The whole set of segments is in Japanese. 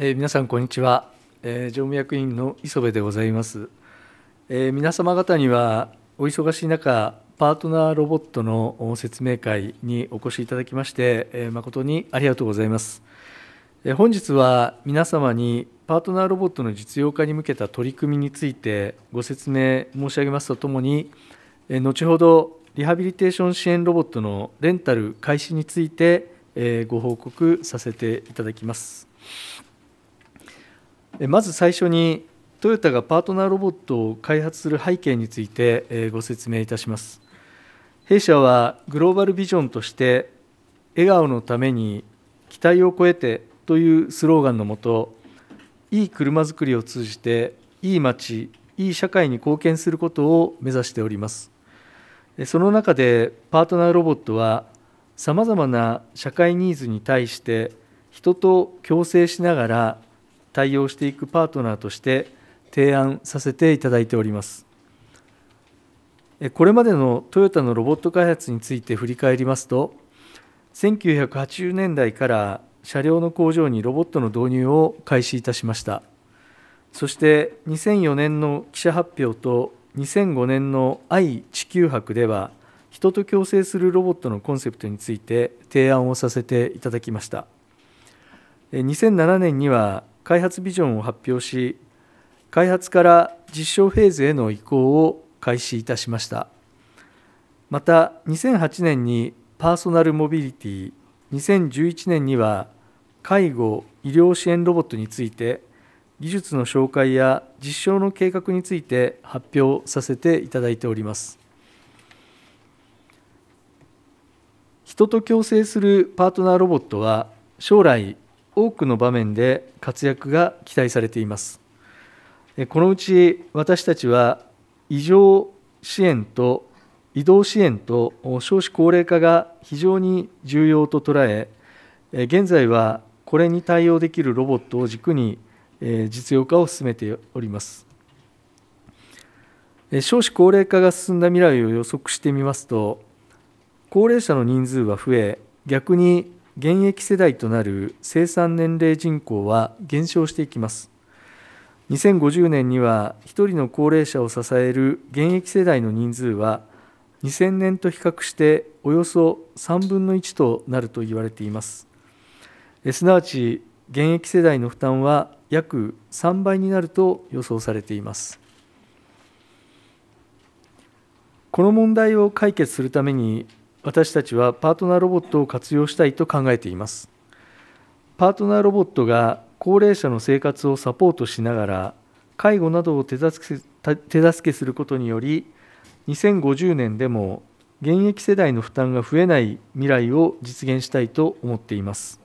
えー、皆さんこんにちは、えー、常務役員の磯部でございます、えー、皆様方にはお忙しい中パートナーロボットの説明会にお越しいただきまして、え誠にありがとうございます、え本日は皆様にパートナーロボットの実用化に向けた取り組みについてご説明申し上げますとともに、え後ほどリハビリテーション支援ロボットのレンタル開始について、えご報告させていただきます。まず最初にトヨタがパートナーロボットを開発する背景についてご説明いたします弊社はグローバルビジョンとして笑顔のために期待を超えてというスローガンのもといい車づくりを通じていい街いい社会に貢献することを目指しておりますその中でパートナーロボットはさまざまな社会ニーズに対して人と共生しながら対応していくパートナーとして提案させていただいておりますこれまでのトヨタのロボット開発について振り返りますと1980年代から車両の工場にロボットの導入を開始いたしましたそして2004年の記者発表と2005年の愛・地球博では人と共生するロボットのコンセプトについて提案をさせていただきました2007年には開発ビジョンを発表し開発から実証フェーズへの移行を開始いたしましたまた2008年にパーソナルモビリティ2011年には介護・医療支援ロボットについて技術の紹介や実証の計画について発表させていただいております人と共生するパートナーロボットは将来多くの場面で活躍が期待されていますこのうち私たちは異常支援と移動支援と少子高齢化が非常に重要と捉え現在はこれに対応できるロボットを軸に実用化を進めております少子高齢化が進んだ未来を予測してみますと高齢者の人数は増え逆に現役世代となる生産年齢人口は減少していきます2050年には1人の高齢者を支える現役世代の人数は2000年と比較しておよそ3分の1となると言われていますすなわち現役世代の負担は約3倍になると予想されていますこの問題を解決するために私たちはパートナーロボットを活用したいと考えていますパートナーロボットが高齢者の生活をサポートしながら介護などを手助けすることにより2050年でも現役世代の負担が増えない未来を実現したいと思っています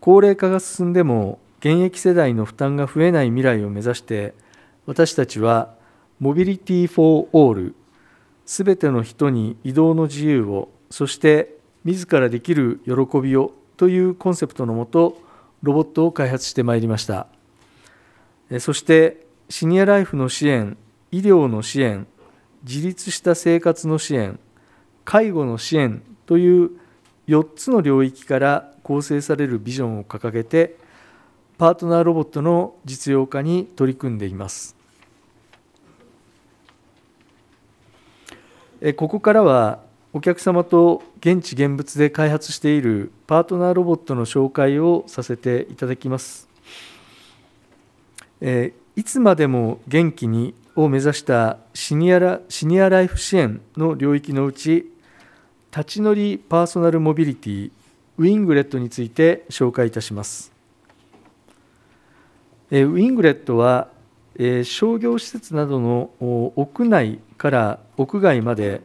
高齢化が進んでも現役世代の負担が増えない未来を目指して私たちはモビリティ・フォー・オールすべての人に移動の自由をそして自らできる喜びをというコンセプトのもとロボットを開発してまいりましたそしてシニアライフの支援医療の支援自立した生活の支援介護の支援という4つの領域から構成されるビジョンを掲げてパートナーロボットの実用化に取り組んでいますここからはお客様と現地現物で開発しているパートナーロボットの紹介をさせていただきます。えいつまでも元気にを目指したシニアラシニアライフ支援の領域のうち立ち乗りパーソナルモビリティウィングレットについて紹介いたします。えウィングレットは商業施設などの屋内から屋外まで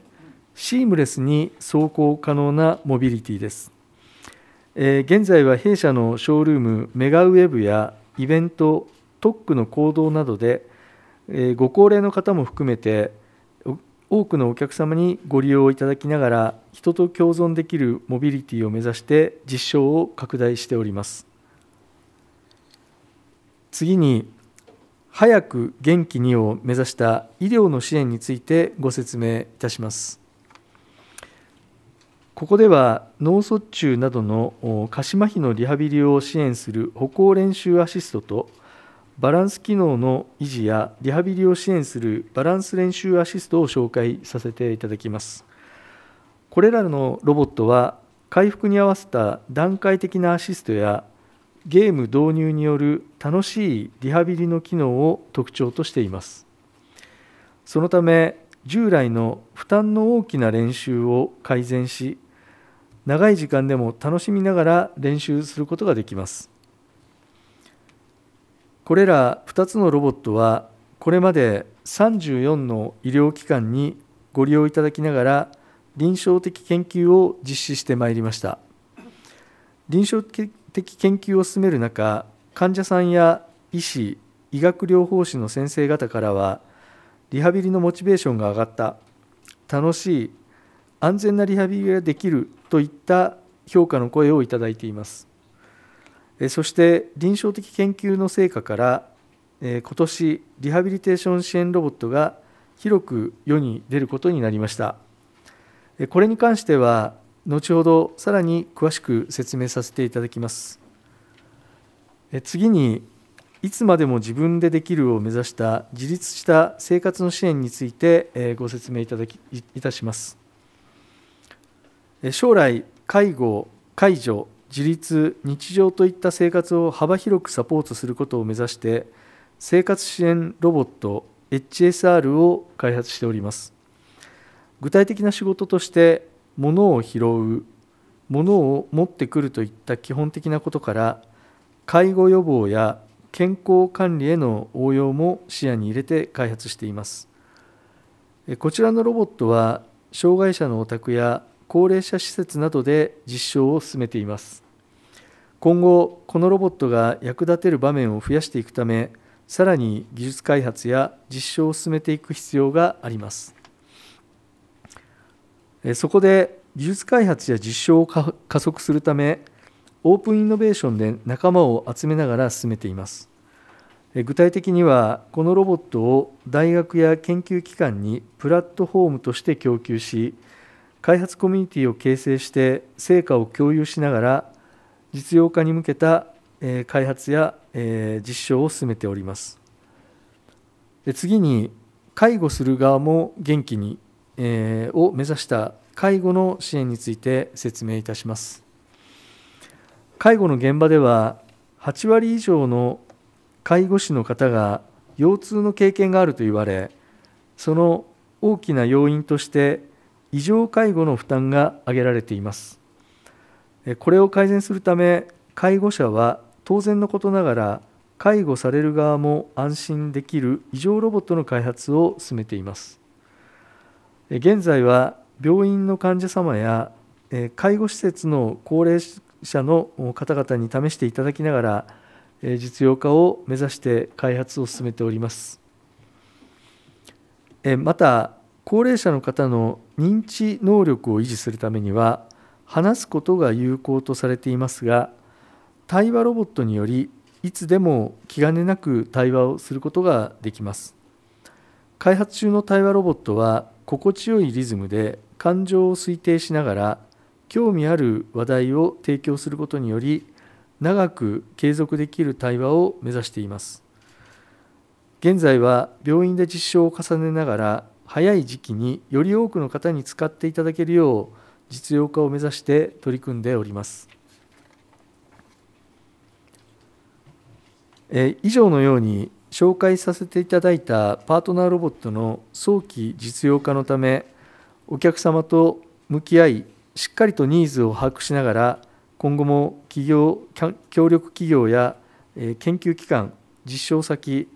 シームレスに走行可能なモビリティです。えー、現在は弊社のショールームメガウェブやイベント特区の行動などで、えー、ご高齢の方も含めて多くのお客様にご利用いただきながら人と共存できるモビリティを目指して実証を拡大しております次に早く元気にを目指した医療の支援についてご説明いたします。ここでは脳卒中などの下肢麻痺のリハビリを支援する歩行練習アシストとバランス機能の維持やリハビリを支援するバランス練習アシストを紹介させていただきます。これらのロボットは回復に合わせた段階的なアシストやゲーム導入による楽しいリハビリの機能を特徴としていますそのため従来の負担の大きな練習を改善し長い時間でも楽しみながら練習することができますこれら2つのロボットはこれまで34の医療機関にご利用いただきながら臨床的研究を実施してまいりました臨床的研究を進める中患者さんや医師医学療法士の先生方からはリハビリのモチベーションが上がった楽しい安全なリハビリができるといった評価の声をいただいていますそして臨床的研究の成果から今年リハビリテーション支援ロボットが広く世に出ることになりましたこれに関しては後ほどさらに詳しく説明させていただきます次にいつまでも自分でできるを目指した自立した生活の支援についてご説明いただきいたします将来介護介助自立日常といった生活を幅広くサポートすることを目指して生活支援ロボット HSR を開発しております具体的な仕事として物を拾う物を持ってくるといった基本的なことから介護予防や健康管理への応用も視野に入れて開発していますこちらのロボットは障害者のお宅や高齢者施設などで実証を進めています今後このロボットが役立てる場面を増やしていくためさらに技術開発や実証を進めていく必要がありますそこで技術開発や実証を加速するためオープンイノベーションで仲間を集めながら進めています具体的にはこのロボットを大学や研究機関にプラットフォームとして供給し開発コミュニティを形成して成果を共有しながら実用化に向けた開発や実証を進めております次に介護する側も元気にを目指した介護の支援について説明いたします介護の現場では8割以上の介護士の方が腰痛の経験があると言われその大きな要因として異常介護の負担が挙げられていますこれを改善するため介護者は当然のことながら介護される側も安心できる異常ロボットの開発を進めています現在は病院の患者様や介護施設の高齢者の方々に試していただきながら実用化を目指して開発を進めておりますまた高齢者の方の認知能力を維持するためには話すことが有効とされていますが対話ロボットによりいつでも気兼ねなく対話をすることができます開発中の対話ロボットは心地よいリズムで感情を推定しながら興味ある話題を提供することにより長く継続できる対話を目指しています現在は病院で実証を重ねながら早い時期により多くの方に使っていただけるよう実用化を目指して取り組んでおりますえ以上のように紹介させていただいたパートナーロボットの早期実用化のためお客様と向き合いしっかりとニーズを把握しながら今後も企業協力企業や研究機関実証先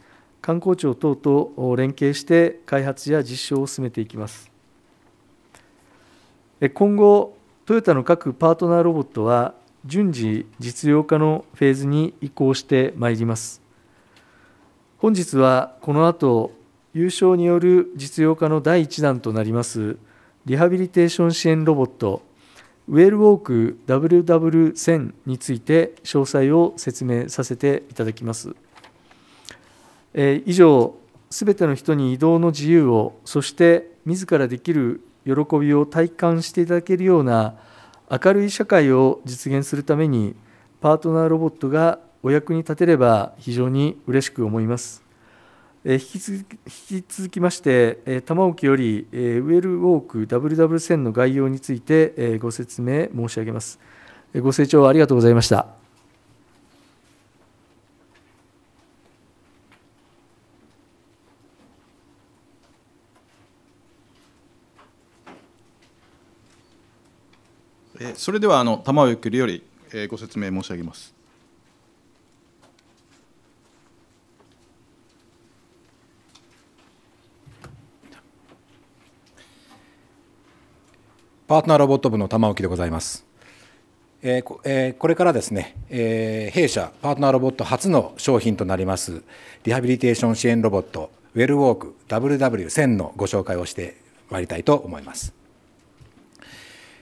観光庁等と連携して開発や実証を進めていきます今後トヨタの各パートナーロボットは順次実用化のフェーズに移行してまいります本日はこの後有償による実用化の第1弾となりますリハビリテーション支援ロボットウェルウォーク WW1000 について詳細を説明させていただきます。え以上すべての人に移動の自由をそして自らできる喜びを体感していただけるような明るい社会を実現するためにパートナーロボットがお役に立てれば非常に嬉しく思います。引き続き引きき続まして、玉置よりウェルウォーク WW 戦の概要についてご説明申し上げます。ご清聴ありがとうございました。それではあの玉置よりご説明申し上げます。パートナーロボット部の玉置でございます。えこれからですね、え弊社パートナーロボット初の商品となりますリハビリテーション支援ロボットウェルウォーク WW1000 のご紹介をしてまいりたいと思います。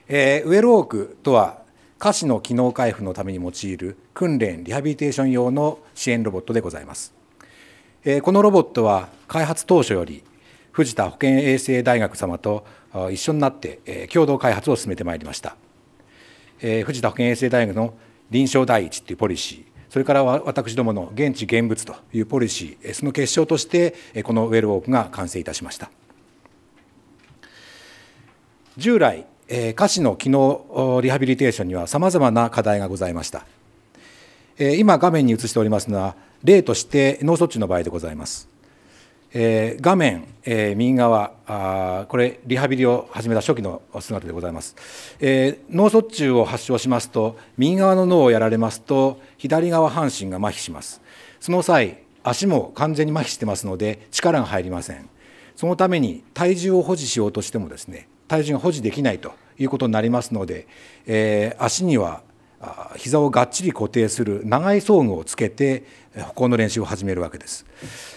えウェルウォークとは下肢の機能回復のために用いる訓練・リハビリテーション用の支援ロボットでございます。このロボットは開発当初より藤田保健衛生大学様と一緒になって共同開発を進めてまいりました。藤田保健衛生大学の臨床第一というポリシー、それから私どもの現地現物というポリシー、その結晶として、このウェルウォークが完成いたしました。従来、下肢の機能リハビリテーションにはさまざまな課題がございました。今、画面に映しておりますのは、例として脳卒中の場合でございます。えー、画面、えー、右側あこれリハビリを始めた初期の姿でございます、えー、脳卒中を発症しますと右側の脳をやられますと左側半身が麻痺しますその際足も完全に麻痺してますので力が入りませんそのために体重を保持しようとしてもですね体重が保持できないということになりますので、えー、足には膝をがっちり固定する長い装具をつけて歩行の練習を始めるわけです、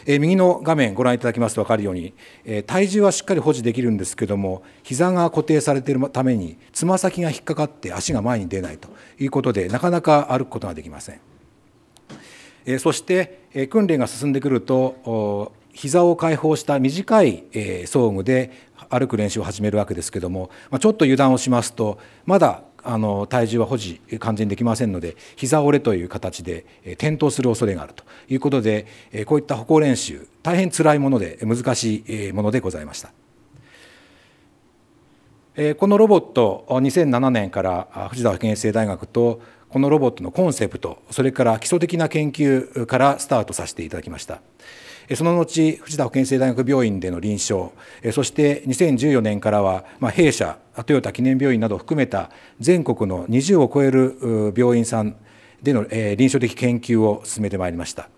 え右の画面ご覧いただきますと分かるように、え体重はしっかり保持できるんですけども膝が固定されているためにつま先が引っかかって足が前に出ないということでなかなか歩くことができません、えそして、え訓練が進んでくると膝を解放した短い、え装具で歩く練習を始めるわけですけども、まちょっと油断をしますとまだあの体重は保持完全にできませんので膝折れという形で転倒する恐れがあるということでこういった歩行練習大変つらいもので難しいものでございました。このロボット2007年から藤沢県生大学とこのロボットのコンセプトそれから基礎的な研究からスタートさせていただきました。その後、藤田保健生大学病院での臨床、そして2014年からは、まあ、弊社、豊田記念病院などを含めた全国の20を超える病院さんでの臨床的研究を進めてまいりました。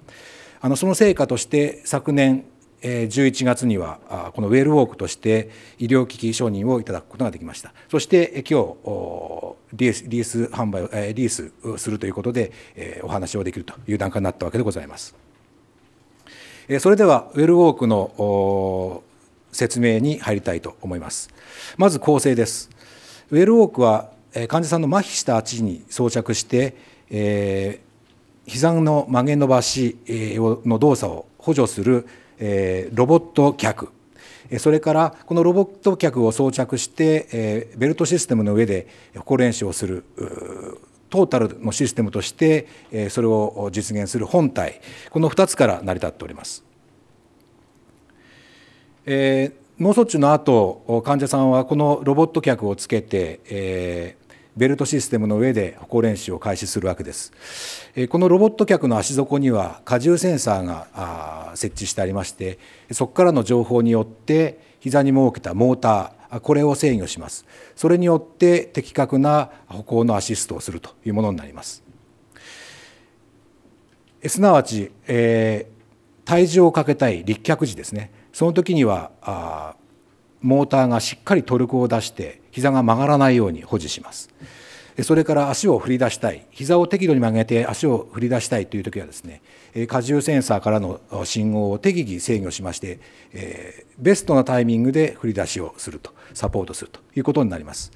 あのその成果として昨年11月にはこのウェルウォークとして医療機器承認をいただくことができましたそして今日リース販売リースするということでお話をできるという段階になったわけでございます。それではウェルウォークの説明に入りたいと思いますまず構成ですウェルウォークは患者さんの麻痺した足に装着して、えー、膝の曲げ伸ばしの動作を補助する、えー、ロボット脚それからこのロボット脚を装着して、えー、ベルトシステムの上で歩行練習をするトータルのシステムとしてそれを実現する本体この2つから成り立っております。えー、脳卒中の後患者さんはこのロボット脚をつけて、えー、ベルトシステムの上で歩行練習を開始するわけです。えこのロボット脚の足底には荷重センサーが設置してありましてそこからの情報によって膝に設けたモーターこれを制御しますそれによって的確な歩行のアシストをするというものになりますすなわち、えー、体重をかけたい立脚時ですねその時にはあモーターがしっかりトルクを出して膝が曲がらないように保持します。それから足を振り出したい膝を適度に曲げて足を振り出したいという時はですね荷重センサーからの信号を適宜制御しまして、えベストなタイミングで振り出しをするとサポートするということになります。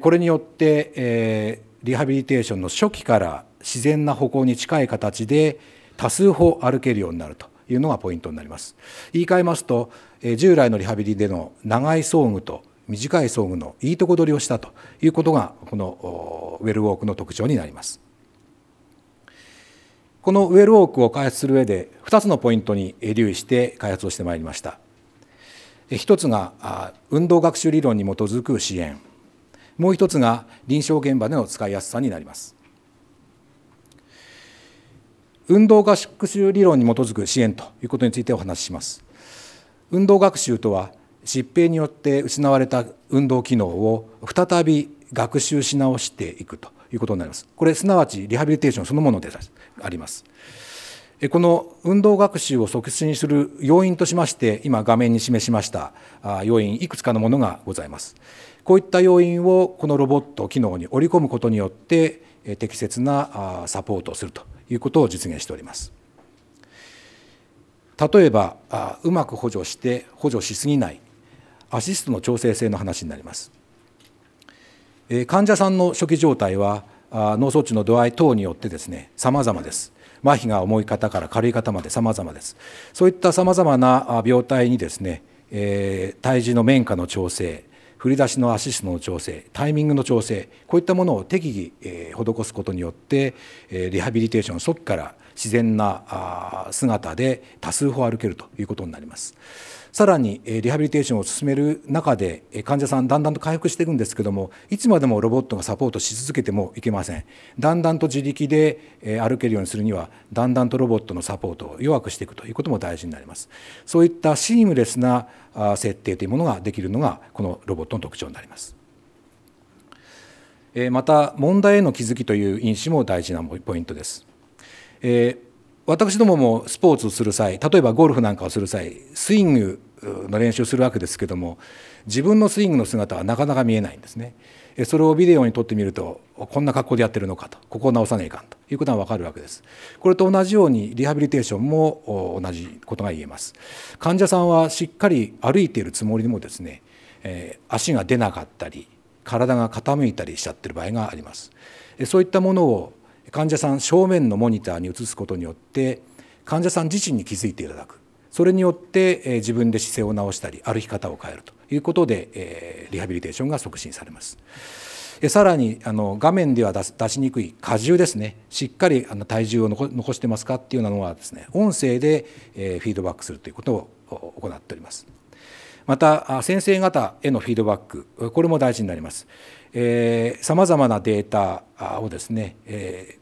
これによって、えリハビリテーションの初期から自然な歩行に近い形で多数歩歩けるようになるというのがポイントになります。言い換えますと、従来のリハビリでの長い装具と短い装具のいいとこ取りをしたということがこのウェルウォークの特徴になります。このウェルウォークを開発する上で2つのポイントに留意して開発をしてまいりました。1つが運動学習理論に基づく支援もう1つが臨床現場での使いやすさになります。運動学習理論に基づく支援ということについてお話しします。運動学習とは疾病によって失われた運動機能を再び学習し直していくということになります。これすなわちリハビリテーションそのものであります。この運動学習を促進する要因としまして今画面に示しました要因いくつかのものがございます。こういった要因をこのロボット機能に織り込むことによって適切なサポートをするということを実現しております。例えばうまく補助して補助しすぎないアシストの調整性の話になります。患者さんの初期状態は脳卒中の度合い等によってですね様々です麻痺が重い方から軽い方まで様々ですそういった様々な病態にですね、えー、体重の面下の調整振り出しのアシストの調整タイミングの調整こういったものを適宜、えー、施すことによって、えー、リハビリテーション即から自然な姿で多数歩歩けるということになります。さらにリハビリテーションを進める中で患者さんだんだんと回復していくんですけどもいつまでもロボットがサポートし続けてもいけませんだんだんと自力で歩けるようにするにはだんだんとロボットのサポートを弱くしていくということも大事になりますそういったシームレスな設定というものができるのがこのロボットの特徴になりますまた問題への気づきという因子も大事なポイントです、え私どももスポーツをする際例えばゴルフなんかをする際スイングの練習するわけですけども自分のスイングの姿はなかなか見えないんですね。それをビデオに撮ってみるとこんな格好でやってるのかとここを直さないかんということが分かるわけです。これと同じようにリハビリテーションも同じことが言えます。患者さんはしっかり歩いているつもりでもですね、足が出なかったり体が傾いたりしちゃってる場合があります。そういったものを患者さん正面のモニターに移すことによって患者さん自身に気づいていただくそれによって、え自分で姿勢を直したり歩き方を変えるということで、えリハビリテーションが促進されます。さらにあの画面では出しにくい荷重ですねしっかりあの体重を残してますかっていうようなのはですね音声で、えフィードバックするということを行っております。また先生方へのフィードバックこれも大事になります。さまざまなデータをですね、え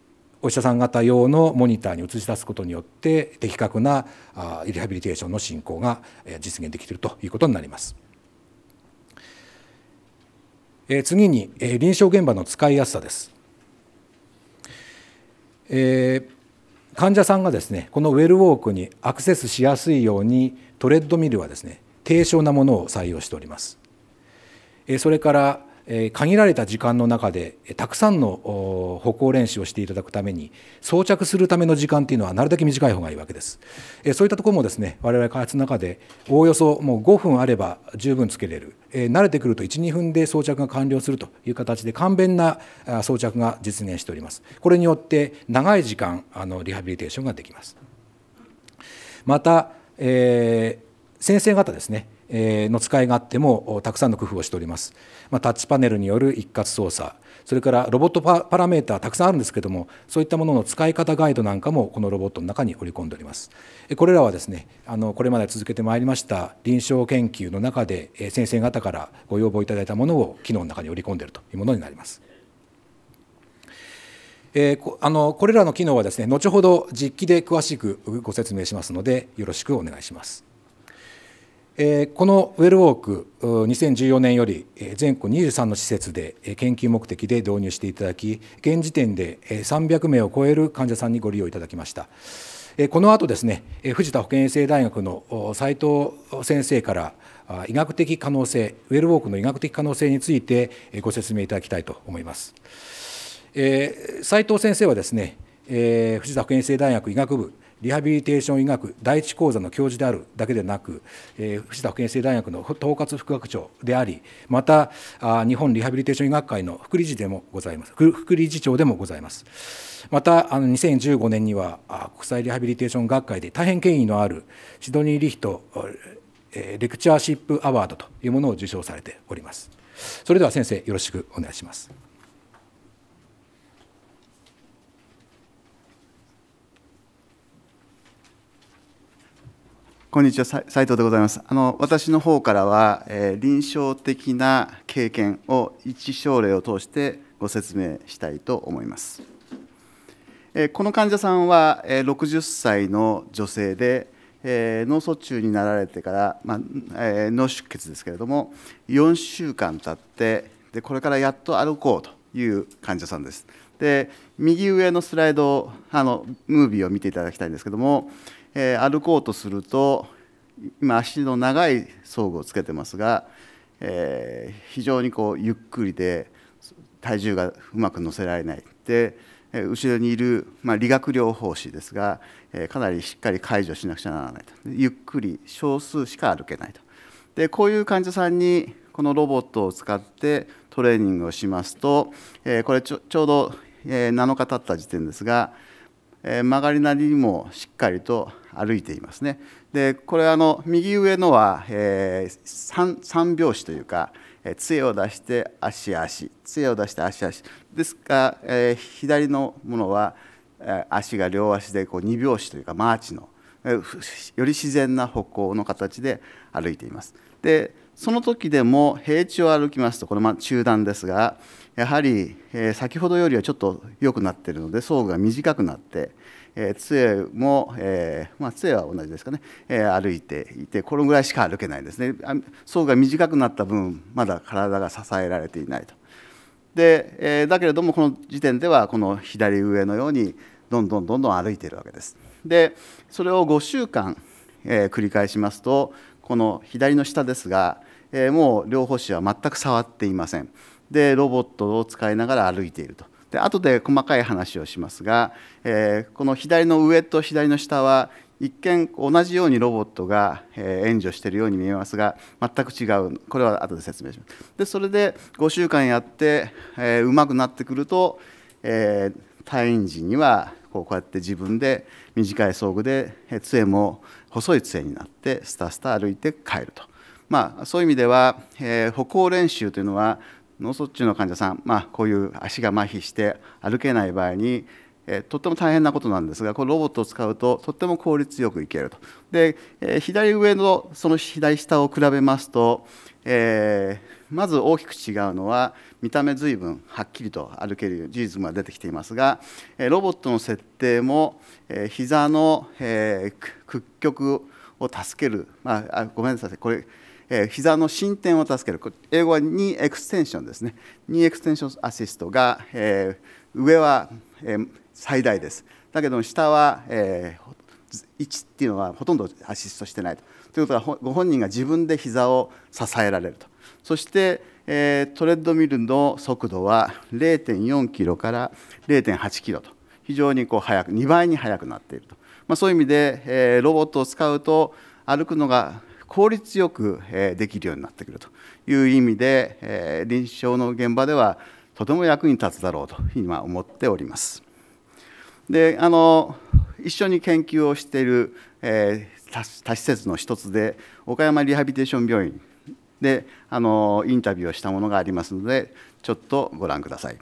お医者さん方用のモニターに映し出すことによって的確なリハビリテーションの進行が実現できているということになります。次に臨床現場の使いやすさです。えー、患者さんがですねこのウェルウォークにアクセスしやすいようにトレッドミルはですね低床なものを採用しております。それから限られた時間の中でたくさんの歩行練習をしていただくために装着するための時間というのはなるだけ短い方がいいわけですそういったところもですね我々開発の中でおおよそもう5分あれば十分つけれる慣れてくると12分で装着が完了するという形で簡便な装着が実現しておりますこれによって長い時間あのリハビリテーションができますまた、えー、先生方ですねの使い勝手もたくさんの工夫をしております。まあ、タッチパネルによる一括操作、それからロボットパラメーターたくさんあるんですけども、そういったものの使い方ガイドなんかもこのロボットの中に織り込んでおります。これらはですね、あのこれまで続けてまいりました臨床研究の中で先生方からご要望いただいたものを機能の中に織り込んでいるというものになります。えー、あのこれらの機能はですね後ほど実機で詳しくご説明しますのでよろしくお願いします。このウェルウォーク2014年より全国23の施設で研究目的で導入していただき現時点で300名を超える患者さんにご利用いただきましたこの後ですね藤田保健衛生大学の斉藤先生から医学的可能性ウェルウォークの医学的可能性についてご説明いただきたいと思います斉藤先生はですね藤田保健衛生大学医学部リハビリテーション医学第一講座の教授であるだけでなく、えー、藤田保健生大学の統括副学長であり、またあ日本リハビリテーション医学会の副理事でもございます副、副理事長でもございます。また、あの2015年にはあ国際リハビリテーション学会で大変権威のあるシドニー・リヒトレクチャーシップアワードというものを受賞されております。それでは先生、よろしくお願いします。こんにちは、斉藤でございます。あの私の方からは、えー、臨床的な経験を一症例を通してご説明したいと思います。えー、この患者さんは、えー、60歳の女性で、え脳卒中になられてから、まあ、え脳出血ですけれども4週間経ってでこれからやっと歩こうという患者さんです。で右上のスライドあのムービーを見ていただきたいんですけども、えー、歩こうとすると今足の長い装具をつけてますが、えー、非常にこうゆっくりで体重がうまく乗せられないで後ろにいる、まあ、理学療法士ですが、えー、かなりしっかり解除しなくちゃならないとゆっくり少数しか歩けないとでこういう患者さんにこのロボットを使ってトレーニングをしますと、えこれちょうど、え7日経った時点ですが、え曲がりなりにもしっかりと歩いていますね。でこれあの右上のは、えー、3, 拍子というか、えー、杖を出して足足杖を出して足足ですが、えー、左のものは、え足が両足でこう2拍子というかマーチの、えより自然な歩行の形で歩いています。でその時でも平地を歩きますとこれは中断ですがやはり先ほどよりはちょっと良くなっているので装具が短くなって杖も、まあ、杖は同じですかね、歩いていてこのぐらいしか歩けないですね装具が短くなった分まだ体が支えられていないと。で、だけれどもこの時点ではこの左上のようにどんどんどんどん歩いているわけです。でそれを5週間、繰り返しますとこの左の下ですが、えー、もう両方紙は全く触っていません。でロボットを使いながら歩いていると。で後で細かい話をしますが、えー、この左の上と左の下は一見同じようにロボットが援助しているように見えますが全く違うこれは後で説明しますでそれで5週間やってうま、くなってくると、えー、退院時にはこうこうやって自分で短い装具で杖も細い杖になってスタスタ歩いて帰ると、まあ、そういう意味では、えー、歩行練習というのは脳卒中の患者さん、まあ、こういう足が麻痺して歩けない場合にえとっても大変なことなんですがこれロボットを使うととっても効率よくいけるとで、え左上のその左下を比べますと、えー、まず大きく違うのは見た目随分はっきりと歩ける事実が出てきていますがロボットの設定も膝の屈曲を助ける、まあ、ごめんなさいこれ膝の進展を助ける英語はーエクステンションですねーエクステンションアシストが、え上は、え最大ですだけど下は、え1っていうのはほとんどアシストしてないとということはご本人が自分で膝を支えられるとそしてえー、トレッドミルの速度は0.4キロから0.8キロと非常にこう速く2倍に速くなっていると、まあ、そういう意味で、えー、ロボットを使うと歩くのが効率よく、えー、できるようになってくるという意味で、えー、臨床の現場ではとても役に立つだろうと今思っております。であの一緒に研究をしている、えー、他施設の一つで岡山リハビテーション病院であのインタビューをしたものがありますのでちょっとご覧ください。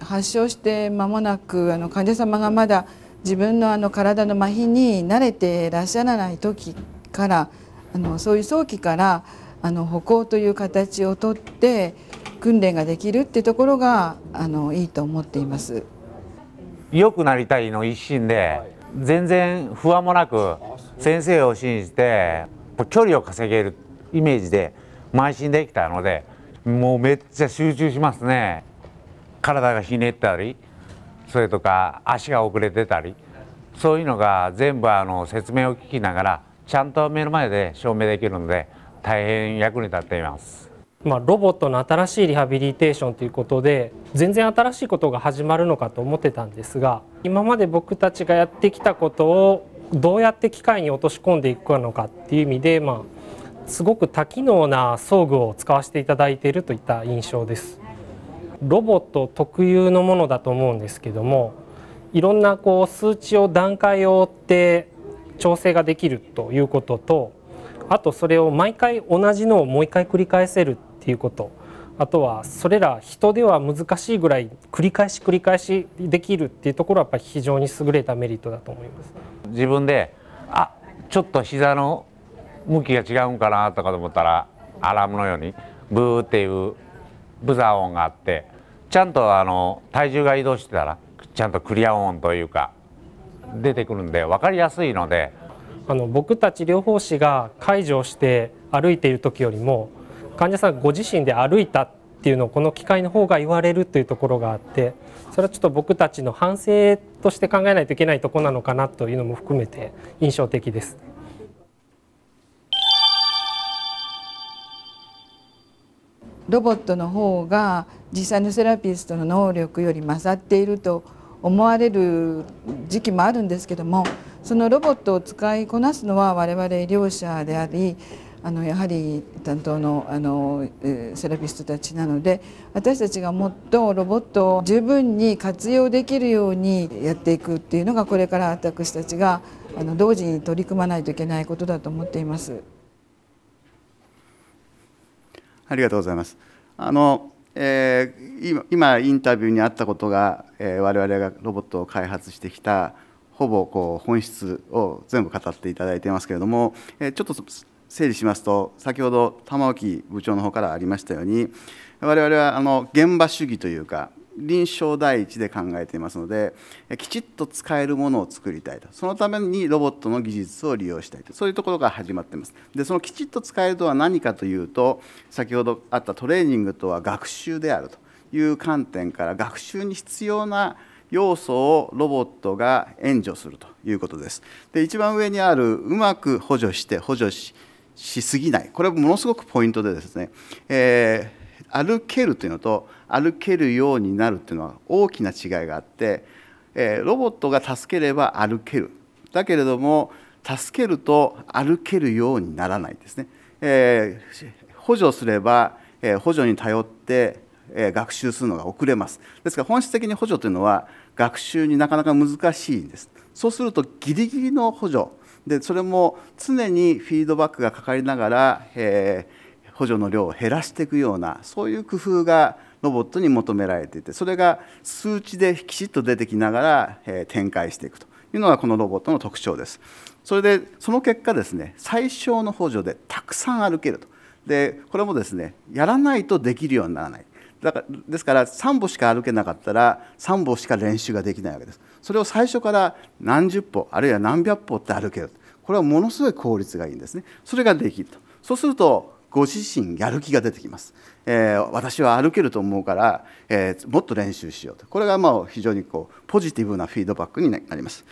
発症して間もなくあの患者様がまだ自分のあの体の麻痺に慣れていらっしゃらない時からあのそういう早期からあの歩行という形をとって訓練ができるってところがあのいいと思っています。良くなりたいの一心で、全然不安もなく先生を信じて距離を稼げるイメージで邁進できたのでもうめっちゃ集中しますね体がひねったりそれとか足が遅れてたりそういうのが全部あの説明を聞きながらちゃんと目の前で証明できるので大変役に立っています。まあ、ロボットの新しいリハビリテーションということで全然新しいことが始まるのかと思ってたんですが今まで僕たちがやってきたことをどうやって機械に落とし込んでいくのかっていう意味で、まあ、すごく多機能な装具を使わせていただいているといった印象です。ロボット特有のものだと思うんですけどもいろんなこう数値を段階を追って調整ができるということとあとそれを毎回同じのをもう一回繰り返せるていうことあとはそれら人では難しいぐらい繰り返し繰り返しできるっていうところはやっぱり非常に優れたメリットだと思います自分であちょっと膝の向きが違うんかなとかと思ったらアラームのようにブーっていうブザー音があってちゃんとあの体重が移動してたらちゃんとクリア音というか出てくるんで分かりやすいのであの僕たち両方士が介助をして歩いている時よりも患者さんご自身で歩いたっていうのをこの機会の方が言われるというところがあってそれはちょっと僕たちの反省として考えないといけないとこなのかなというのも含めて印象的です。ロボットの方が実際のセラピストの能力より勝っていると思われる時期もあるんですけどもそのロボットを使いこなすのは我々医療者でありあのやはり担当のあのセラピストたちなので私たちがもっとロボットを十分に活用できるようにやっていくっていうのがこれから私たちがあの同時に取り組まないといけないことだと思っています。ありがとうございます。あのえー、今インタビューにあったことが、えー、我々がロボットを開発してきたほぼこう本質を全部語っていただいてますけれども、えー、ちょっと整理しますと、先ほど玉置部長の方からありましたように、我々はあの現場主義というか、臨床第一で考えていますので、きちっと使えるものを作りたいと、そのためにロボットの技術を利用したいと、そういうところが始まっています。で、そのきちっと使えるとは何かというと、先ほどあったトレーニングとは学習であるという観点から、学習に必要な要素をロボットが援助するということです。で一番上にあるうまく補助して補助ししすぎない、これはものすごくポイントでですね、えー、歩けるというのと歩けるようになるというのは大きな違いがあって、えー、ロボットが助ければ歩ける、だけれども、助けると歩けるようにならないですね。えー、補助すれば、え補助に頼って、え学習するのが遅れます。ですから本質的に補助というのは学習になかなか難しいんです。そうするとギリギリの補助でそれも常にフィードバックがかかりながら、えー、補助の量を減らしていくようなそういう工夫がロボットに求められていてそれが数値できちっと出てきながら、えー、展開していくというのがこのロボットの特徴です。それでその結果ですね最小の補助でたくさん歩けるとでこれもですねやらないとできるようにならないだからですから3歩しか歩けなかったら3歩しか練習ができないわけですそれを最初から何十歩あるいは何百歩って歩けるこれはものすごい効率がいいんですねそれができるとそうするとご自身やる気が出てきます、えー、私は歩けると思うから、えー、もっと練習しようとこれがまあ非常にこうポジティブなフィードバックになります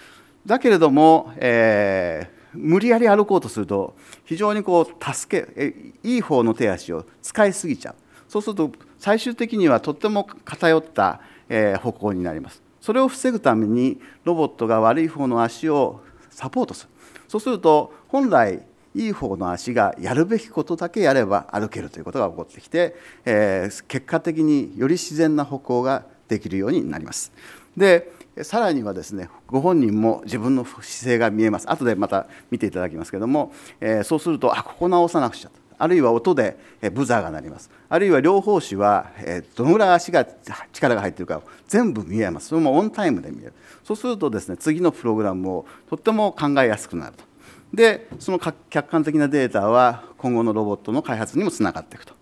だけれども、えー、無理やり歩こうとすると非常にこう助け、えいい方の手足を使いすぎちゃうそうすると最終的にはとっても偏った、えー、歩行になりますそれを防ぐためにロボットが悪い方の足をサポートするそうすると本来いい方の足がやるべきことだけやれば歩けるということが起こってきて、えー、結果的により自然な歩行ができるようになります。でさらにはですねご本人も自分の姿勢が見えます後でまた見ていただきますけども、えー、そうするとあここ直さなくちゃとあるいは音でブザーが鳴りますあるいは両方詞はどのぐらい足が力が入ってるか全部見えますそれもオンタイムで見えるそうするとですね次のプログラムをとっても考えやすくなるとでその客観的なデータは今後のロボットの開発にもつながっていくと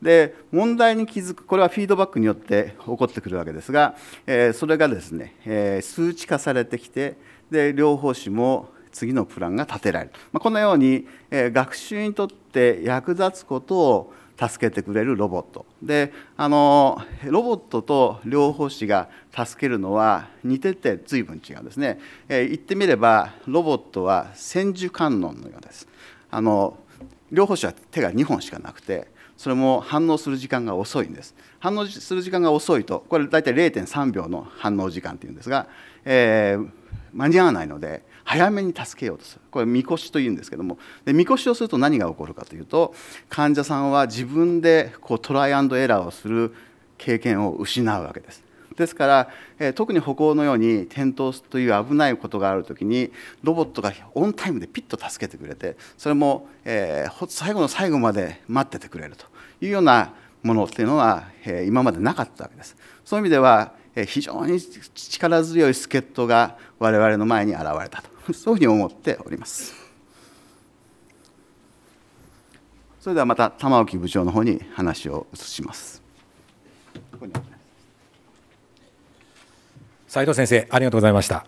で問題に気づくこれはフィードバックによって起こってくるわけですが、えー、それがですね、えー、数値化されてきてで両方詞も次のプランが立てられる、まあ、このように、えー、学習にとって役立つことを助けてくれるロボットであのロボットと療法士が助けるのは似てて随分違うんですね、えー、言ってみればロボットは千手観音のようですあの療法士は手が2本しかなくてそれも反応する時間が遅いんです反応する時間が遅いとこれ大体0.3秒の反応時間っていうんですが、えー、間に合わないので早めに助けようとするこれみこしというんですけどもでみこしをすると何が起こるかというと患者さんは自分でこうトライアンドエラーをする経験を失うわけですですから、え特に歩行のように転倒という危ないことがあるときにロボットがオンタイムでピッと助けてくれてそれも、えー、最後の最後まで待っててくれるというようなものっていうのは、え今までなかったわけです。そういう意味では、え非常に力強い助っ人が我々の前に現れたと。そういうふうに思っておりますそれではまた玉置部長の方に話を移します斉藤先生ありがとうございました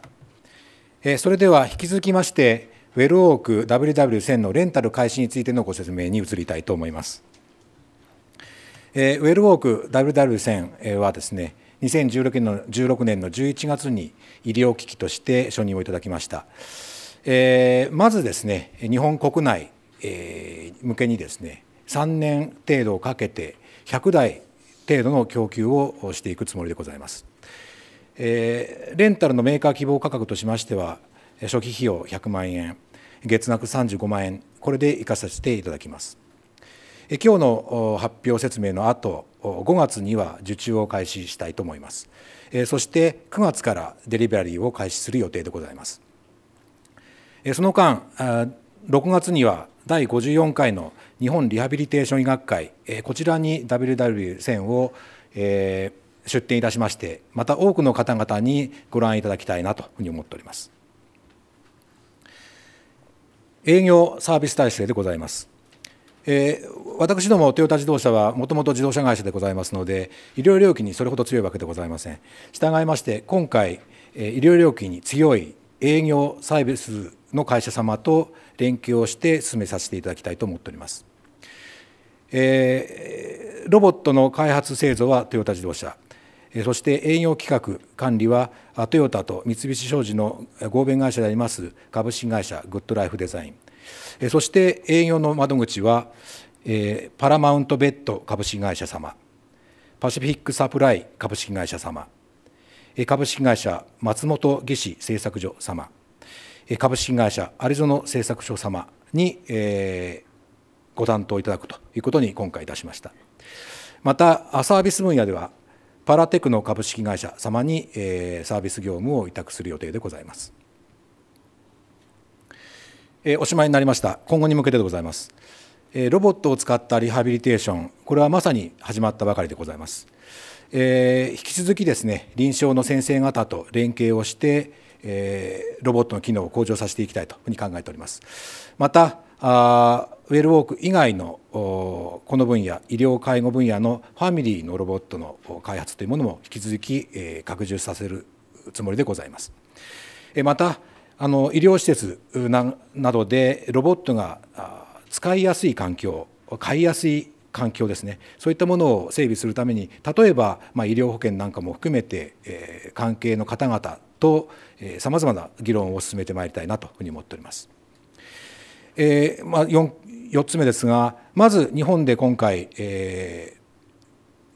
えそれでは引き続きましてウェルオーク WW1000 のレンタル開始についてのご説明に移りたいと思いますえウェルオーク WW1000 はですね2016年の1年の11月に医療機器として承認をいただきました。えー、まずですね日本国内、えー、向けにですね3年程度をかけて100台程度の供給をしていくつもりでございます。えー、レンタルのメーカー希望価格としましては初期費用100万円月額35万円これで生かさせていただきます。え今日の発表説明の後5月には受注を開始したいと思いますえそして9月からデリバリーを開始する予定でございますえその間6月には第54回の日本リハビリテーション医学会えこちらに WW1000 を、え出展いたしましてまた多くの方々にご覧いただきたいなというふうに思っております営業サービス体制でございますえー、私どもトヨタ自動車はもともと自動車会社でございますので、医療料金にそれほど強いわけでございません。従いまして、今回、えー、医療料金に強い営業サービスの会社様と連携をして進めさせていただきたいと思っております。えー、ロボットの開発製造はトヨタ自動車、そして営業企画管理はトヨタと三菱商事の合弁会社であります株式会社グッドライフデザインそして営業の窓口は、えー、パラマウントベッド株式会社様、パシフィックサプライ株式会社様、株式会社松本技師製作所様、株式会社アリゾノ製作所様に、えー、ご担当いただくということに今回いたしました。また、サービス分野では、パラテクの株式会社様に、えー、サービス業務を委託する予定でございます。えおしまいになりました今後に向けてでございます、えロボットを使ったリハビリテーションこれはまさに始まったばかりでございます、えー、引き続きですね臨床の先生方と連携をして、えロボットの機能を向上させていきたいというふうに考えておりますまたあウェルウォーク以外のこの分野医療介護分野のファミリーのロボットの開発というものも引き続き拡充させるつもりでございますまたあの医療施設などでロボットが使いやすい環境買いやすい環境ですねそういったものを整備するために例えば、まあ、医療保険なんかも含めて、えー、関係の方々とさまざまな議論を進めてまいりたいなというふうに思っております。えーまあ、4, 4つ目ですがまず日本で今回、え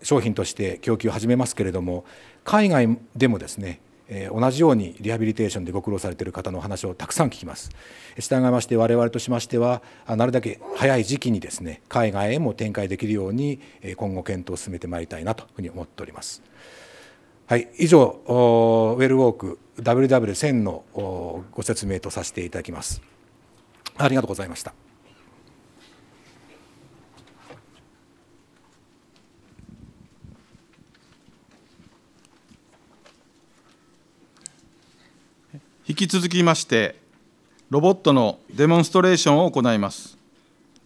ー、商品として供給を始めますけれども海外でもですねえ同じようにリハビリテーションでご苦労されている方の話をたくさん聞きます。従いまして我々としましてはなるだけ早い時期にですね海外へも展開できるように今後検討を進めてまいりたいなというふうに思っております。はい、以上ウェルウォーク WW1000 のご説明とさせていただきます。ありがとうございました。引き続きまして、ロボットのデモンストレーションを行います。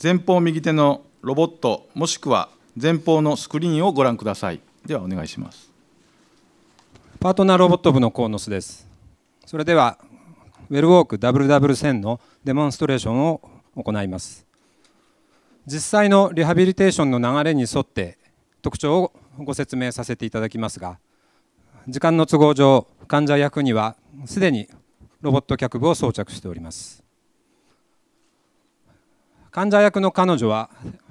前方右手のロボット、もしくは前方のスクリーンをご覧ください。ではお願いします。パートナーロボット部のコーノスです。それでは、ウェルウォーク WW1000 のデモンストレーションを行います。実際のリハビリテーションの流れに沿って特徴をご説明させていただきますが、時間の都合上、患者役にはすでにロボット脚部を装着しております患者役の彼女は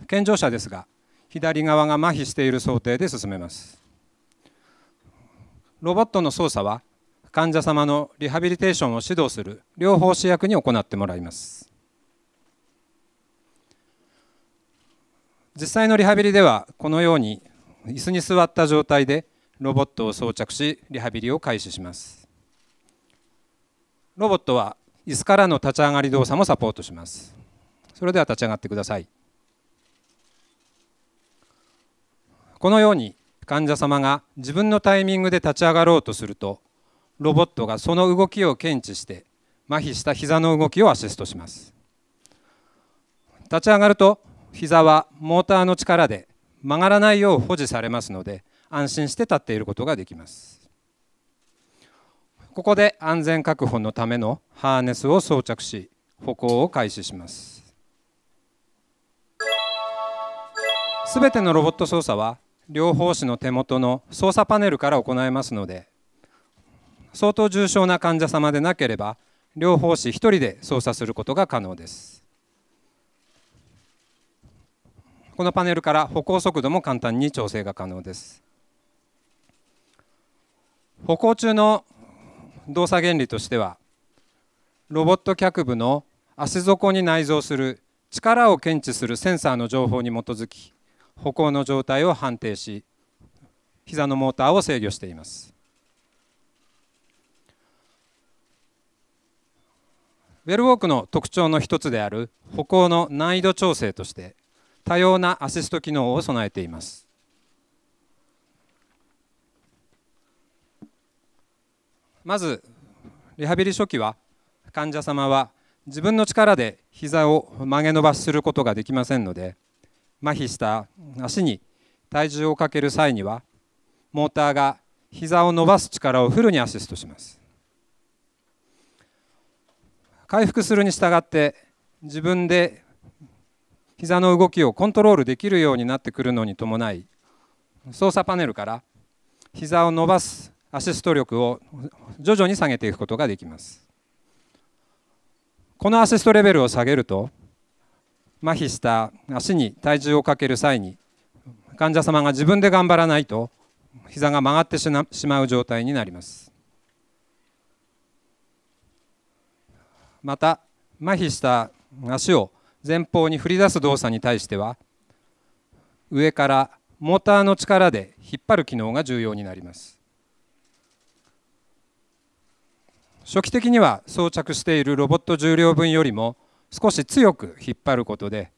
健常者ですが左側が麻痺している想定で進めますロボットの操作は患者様のリハビリテーションを指導する両方試薬に行ってもらいます実際のリハビリではこのように椅子に座った状態でロボットを装着しリハビリを開始しますロボットは椅子からの立ち上がり動作もサポートしますそれでは立ち上がってくださいこのように患者様が自分のタイミングで立ち上がろうとするとロボットがその動きを検知して麻痺した膝の動きをアシストします立ち上がると膝はモーターの力で曲がらないよう保持されますので安心して立っていることができますここで安全確保のためのハーネスを装着し歩行を開始しますすべてのロボット操作は両方紙の手元の操作パネルから行えますので相当重症な患者様でなければ両方紙1人で操作することが可能ですこのパネルから歩行速度も簡単に調整が可能です歩行中の動作原理としてはロボット脚部の足底に内蔵する力を検知するセンサーの情報に基づき歩行の状態を判定し膝のモーターを制御していますウェルウォークの特徴の一つである歩行の難易度調整として多様なアシスト機能を備えていますまずリハビリ初期は患者様は自分の力で膝を曲げ伸ばしすることができませんので麻痺した足に体重をかける際にはモーターが膝を伸ばす力をフルにアシストします回復するに従って自分で膝の動きをコントロールできるようになってくるのに伴い操作パネルから膝を伸ばすアシスト力を徐々に下げていくことができますこのアシストレベルを下げると麻痺した足に体重をかける際に患者様が自分で頑張らないと膝が曲がってしまう状態になりますまた麻痺した足を前方に振り出す動作に対しては上からモーターの力で引っ張る機能が重要になります初期的には装着しているロボット重量分よりも少し強く引っ張ることで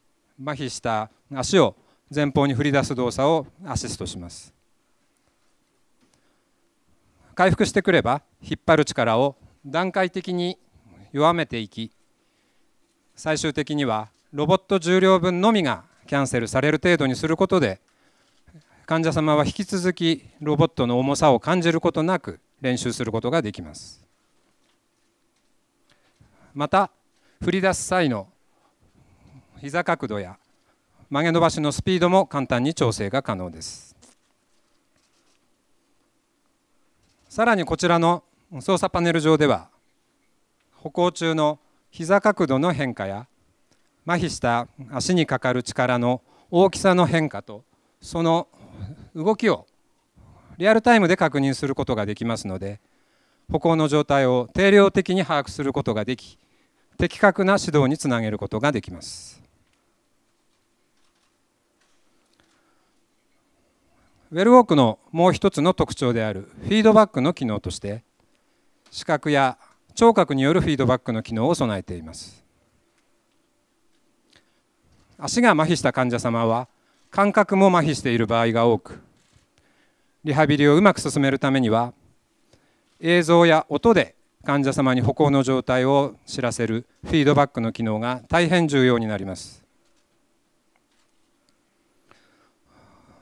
麻痺した足を前方に振り出す動作をアシストします回復してくれば引っ張る力を段階的に弱めていき最終的にはロボット重量分のみがキャンセルされる程度にすることで患者様は引き続きロボットの重さを感じることなく練習することができます。また振り出す際の膝角度や曲げ伸ばしのスピードも簡単に調整が可能ですさらにこちらの操作パネル上では歩行中の膝角度の変化や麻痺した足にかかる力の大きさの変化とその動きをリアルタイムで確認することができますので歩行の状態を定量的に把握することができ的確な指導につなげることができますウェルウォークのもう一つの特徴であるフィードバックの機能として視覚や聴覚によるフィードバックの機能を備えています足が麻痺した患者様は感覚も麻痺している場合が多くリハビリをうまく進めるためには映像や音で患者様に歩行の状態を知らせるフィードバックの機能が大変重要になります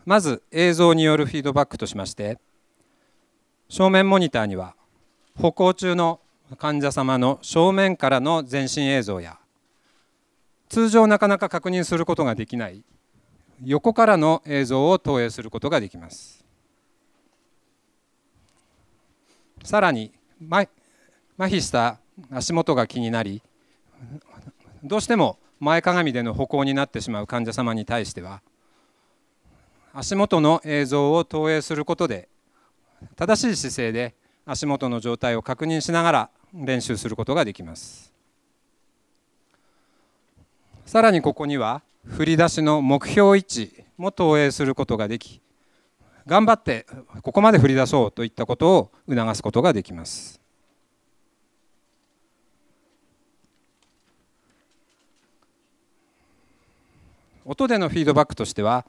まず映像によるフィードバックとしまして正面モニターには歩行中の患者様の正面からの全身映像や通常なかなか確認することができない横からの映像を投影することができますさらに麻痺した足元が気になりどうしても前かがみでの歩行になってしまう患者様に対しては足元の映像を投影することで正しい姿勢で足元の状態を確認しながら練習することができますさらにここには振り出しの目標位置も投影することができ頑張ってここまで振り出そうといったことを促すことができます音でのフィードバックとしては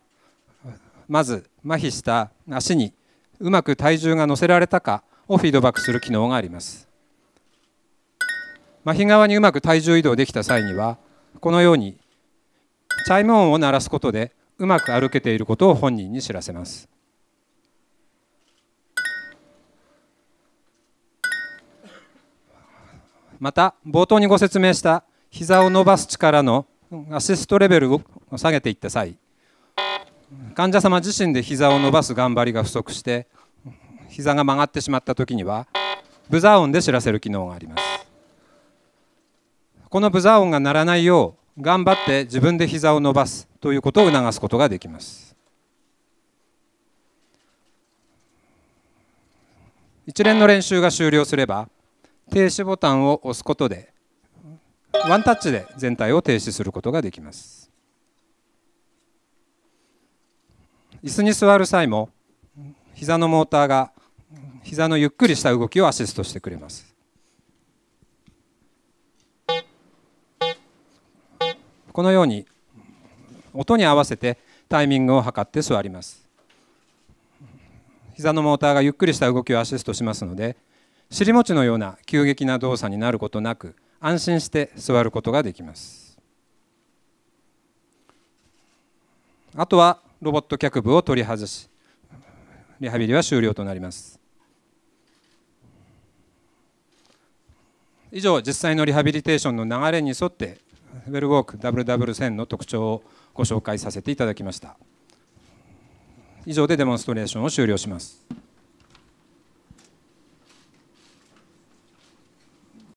まず麻痺した足にうまく体重が乗せられたかをフィードバックする機能があります麻痺側にうまく体重移動できた際にはこのようにチャイム音を鳴らすことでうまく歩けていることを本人に知らせますまた冒頭にご説明した膝を伸ばす力のアシストレベルを下げていった際患者様自身で膝を伸ばす頑張りが不足して膝が曲がってしまった時にはブザー音で知らせる機能がありますこのブザー音が鳴らないよう頑張って自分で膝を伸ばすということを促すことができます一連の練習が終了すれば停止ボタンを押すことでワンタッチで全体を停止することができます椅子に座る際も膝のモーターが膝のゆっくりした動きをアシストしてくれますこのように音に合わせてタイミングを測って座ります膝のモーターがゆっくりした動きをアシストしますので尻餅のような急激な動作になることなく安心して座ることができますあとはロボット脚部を取り外しリハビリは終了となります以上実際のリハビリテーションの流れに沿ってウェルウォーク WW1000 の特徴をご紹介させていただきました以上でデモンストレーションを終了します